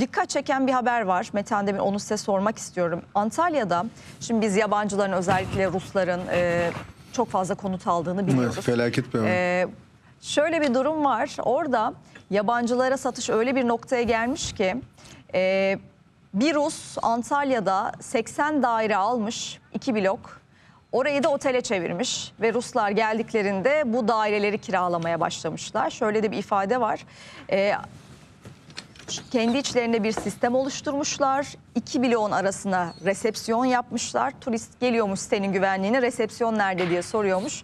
Dikkat çeken bir haber var. Metehan Demir onu size sormak istiyorum. Antalya'da şimdi biz yabancıların özellikle Rusların e, çok fazla konut aldığını biliyoruz. felaket bir e, Şöyle bir durum var. Orada yabancılara satış öyle bir noktaya gelmiş ki e, bir Rus Antalya'da 80 daire almış, 2 blok. Orayı da otele çevirmiş ve Ruslar geldiklerinde bu daireleri kiralamaya başlamışlar. Şöyle de bir ifade var. E, kendi içlerinde bir sistem oluşturmuşlar. 2 bile 10 arasına resepsiyon yapmışlar. Turist geliyormuş senin güvenliğini resepsiyon nerede diye soruyormuş.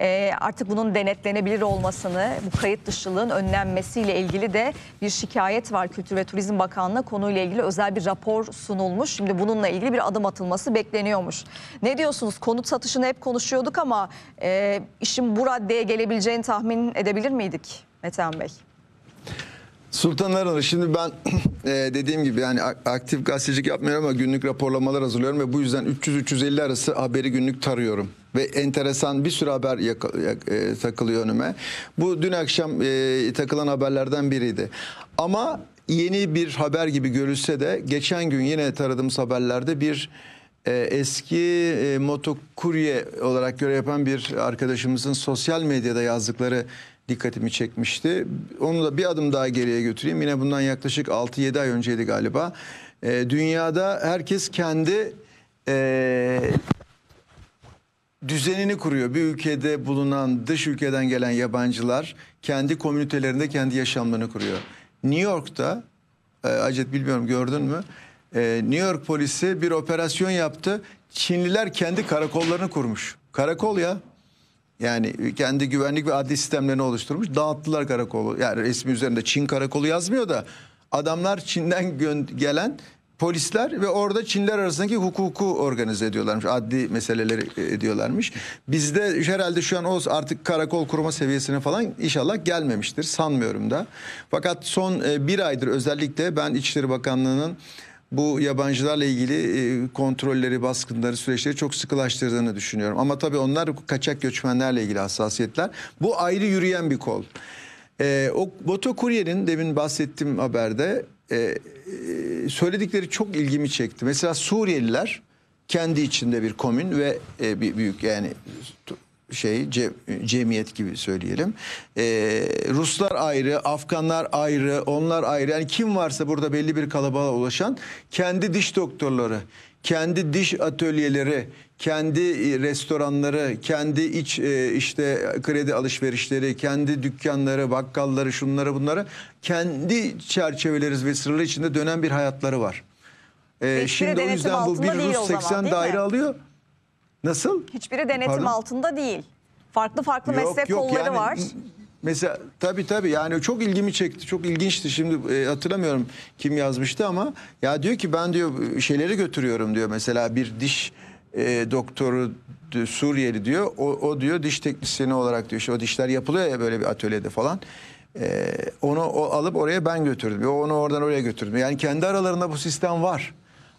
E, artık bunun denetlenebilir olmasını, bu kayıt dışılığın önlenmesiyle ilgili de bir şikayet var Kültür ve Turizm Bakanlığı konuyla ilgili özel bir rapor sunulmuş. Şimdi bununla ilgili bir adım atılması bekleniyormuş. Ne diyorsunuz? Konut satışını hep konuşuyorduk ama e, işin bu raddeye gelebileceğini tahmin edebilir miydik Metehan Bey? Sultan Erhan'ı şimdi ben e, dediğim gibi yani aktif gazetecilik yapmıyorum ama günlük raporlamalar hazırlıyorum ve bu yüzden 300-350 arası haberi günlük tarıyorum. Ve enteresan bir sürü haber e, takılıyor önüme. Bu dün akşam e, takılan haberlerden biriydi. Ama yeni bir haber gibi görülse de geçen gün yine taradığımız haberlerde bir eski motokurye olarak görev yapan bir arkadaşımızın sosyal medyada yazdıkları dikkatimi çekmişti. Onu da bir adım daha geriye götüreyim. Yine bundan yaklaşık 6-7 ay önceydi galiba. E, dünyada herkes kendi e, düzenini kuruyor. Bir ülkede bulunan dış ülkeden gelen yabancılar kendi komünitelerinde kendi yaşamlarını kuruyor. New York'ta e, Acet bilmiyorum gördün mü? E, New York polisi bir operasyon yaptı. Çinliler kendi karakollarını kurmuş. Karakol ya yani e, kendi güvenlik ve adli sistemlerini oluşturmuş. Dağıttılar karakolu. Yani resmi üzerinde Çin karakolu yazmıyor da adamlar Çin'den gelen polisler ve orada Çinler arasındaki hukuku organize ediyorlarmış. Adli meseleleri e, ediyorlarmış. Bizde herhalde şu an o artık karakol kurma seviyesine falan inşallah gelmemiştir. Sanmıyorum da. Fakat son e, bir aydır özellikle ben İçişleri Bakanlığı'nın bu yabancılarla ilgili e, kontrolleri, baskınları, süreçleri çok sıkılaştırdığını düşünüyorum. Ama tabii onlar kaçak göçmenlerle ilgili hassasiyetler. Bu ayrı yürüyen bir kol. E, o motokuryenin demin bahsettiğim haberde e, e, söyledikleri çok ilgimi çekti. Mesela Suriyeliler kendi içinde bir komün ve e, bir büyük yani şey ce, cemiyet gibi söyleyelim. Ee, Ruslar ayrı, Afganlar ayrı, onlar ayrı. Yani kim varsa burada belli bir kalabalığa ulaşan kendi diş doktorları, kendi diş atölyeleri, kendi e, restoranları, kendi iç e, işte kredi alışverişleri, kendi dükkanları, bakkalları, şunları bunları kendi çerçeveleriz ve sıralar içinde dönen bir hayatları var. Ee, Hiçbiri şimdi o yüzden bu bir Rus zaman, 80 daire mi? alıyor. Nasıl? Hiçbiri denetim Pardon? altında değil. Farklı farklı yok, meslek yok, kolları yani, var. Mesela tabi tabi yani çok ilgimi çekti. Çok ilginçti. Şimdi e, hatırlamıyorum kim yazmıştı ama ya diyor ki ben diyor şeyleri götürüyorum diyor. Mesela bir diş e, doktoru Suriyeli diyor. O, o diyor diş teknisyeni olarak diyor. İşte o dişler yapılıyor ya böyle bir atölyede falan. Ee, onu o, alıp oraya ben götürdüm. O onu oradan oraya götürdüm. Yani kendi aralarında bu sistem var.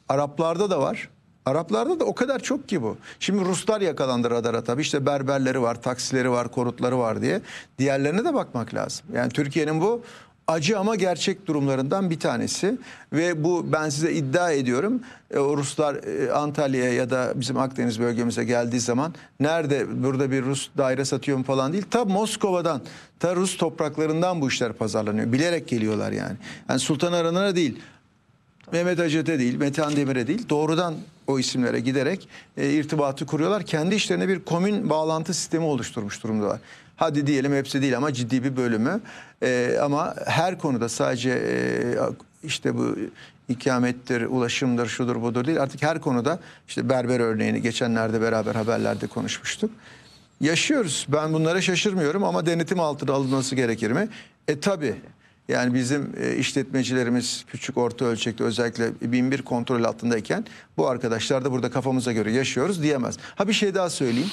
Araplarda da var. Araplarda da o kadar çok ki bu. Şimdi Ruslar yakalandı radara tabii. İşte berberleri var, taksileri var, korutları var diye. Diğerlerine de bakmak lazım. Yani Türkiye'nin bu acı ama gerçek durumlarından bir tanesi ve bu ben size iddia ediyorum e, Ruslar e, Antalya'ya ya da bizim Akdeniz bölgemize geldiği zaman nerede burada bir Rus daire satıyor mu falan değil ta Moskova'dan ta Rus topraklarından bu işler pazarlanıyor bilerek geliyorlar yani. Yani Sultan Aran'a değil Mehmet Hacet'e değil Metehan Demir'e değil doğrudan o isimlere giderek e, irtibatı kuruyorlar. Kendi işlerine bir komün bağlantı sistemi oluşturmuş durumdalar. Hadi diyelim hepsi değil ama ciddi bir bölümü. E, ama her konuda sadece e, işte bu ikamettir, ulaşımdır, şudur budur değil. Artık her konuda işte berber örneğini geçenlerde beraber haberlerde konuşmuştuk. Yaşıyoruz. Ben bunlara şaşırmıyorum ama denetim altına alınması gerekir mi? E tabii yani bizim e, işletmecilerimiz küçük orta ölçekli özellikle 1001 kontrol altındayken bu arkadaşlar da burada kafamıza göre yaşıyoruz diyemez. Ha bir şey daha söyleyeyim.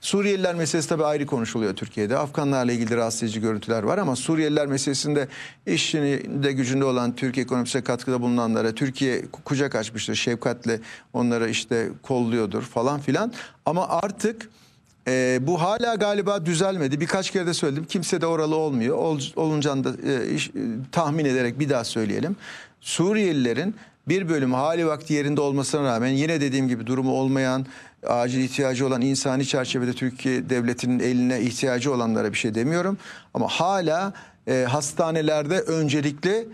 Suriyeliler meselesi tabii ayrı konuşuluyor Türkiye'de. Afganlarla ilgili rahatsız edici görüntüler var ama Suriyeliler meselesinde işini de gücünde olan Türkiye ekonomisine katkıda bulunanlara Türkiye kucak açmıştır. Şefkatle onlara işte kolluyordur falan filan. Ama artık e, bu hala galiba düzelmedi. Birkaç kere de söyledim. Kimse de oralı olmuyor. Ol, oluncan da e, iş, e, tahmin ederek bir daha söyleyelim. Suriyelilerin bir bölüm hali vakti yerinde olmasına rağmen yine dediğim gibi durumu olmayan, acil ihtiyacı olan insani çerçevede Türkiye devletinin eline ihtiyacı olanlara bir şey demiyorum. Ama hala e, hastanelerde öncelikli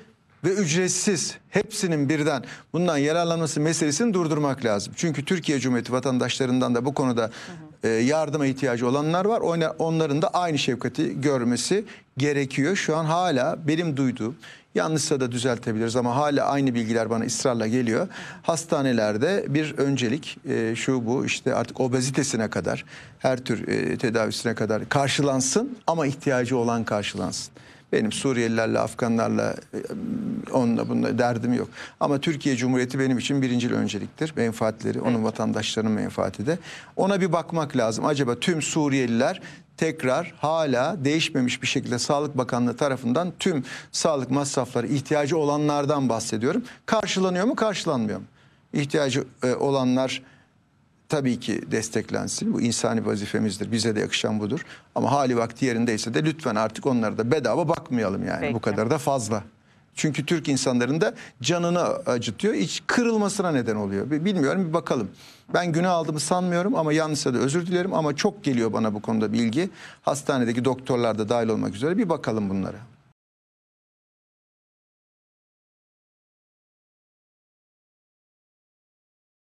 ve ücretsiz hepsinin birden bundan yararlanması meselesini durdurmak lazım. Çünkü Türkiye Cumhuriyeti vatandaşlarından da bu konuda e, yardıma ihtiyacı olanlar var. Onların da aynı şefkati görmesi gerekiyor. Şu an hala benim duyduğum yanlışsa da düzeltebiliriz ama hala aynı bilgiler bana ısrarla geliyor. Hastanelerde bir öncelik e, şu bu işte artık obezitesine kadar her tür e, tedavisine kadar karşılansın ama ihtiyacı olan karşılansın. Benim Suriyelilerle, Afganlarla e, onunla bununla derdim yok. Ama Türkiye Cumhuriyeti benim için birinci önceliktir. Menfaatleri, onun vatandaşlarının menfaati de. Ona bir bakmak lazım. Acaba tüm Suriyeliler tekrar hala değişmemiş bir şekilde Sağlık Bakanlığı tarafından tüm sağlık masrafları ihtiyacı olanlardan bahsediyorum. Karşılanıyor mu, karşılanmıyor mu? İhtiyacı e, olanlar tabii ki desteklensin. Bu insani vazifemizdir. Bize de yakışan budur. Ama hali vakti yerindeyse de lütfen artık onlara da bedava bakmayalım yani. Peki. Bu kadar da fazla. Çünkü Türk insanların da canını acıtıyor. İç kırılmasına neden oluyor. Bilmiyorum bir bakalım. Ben günü aldığımı sanmıyorum ama yanlışsa da özür dilerim. Ama çok geliyor bana bu konuda bilgi. Hastanedeki doktorlar da dahil olmak üzere bir bakalım bunlara.